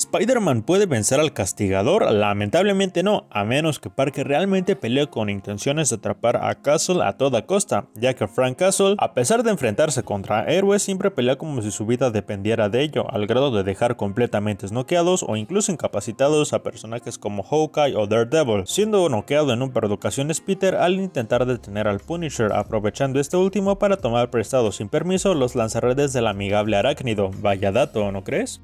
¿Spider-Man puede vencer al castigador? Lamentablemente no, a menos que Parker realmente pelee con intenciones de atrapar a Castle a toda costa, ya que Frank Castle, a pesar de enfrentarse contra héroes, siempre pelea como si su vida dependiera de ello, al grado de dejar completamente noqueados o incluso incapacitados a personajes como Hawkeye o Daredevil, siendo noqueado en un par de ocasiones Peter al intentar detener al Punisher, aprovechando este último para tomar prestado sin permiso los lanzarredes del amigable arácnido. Vaya dato, ¿no crees?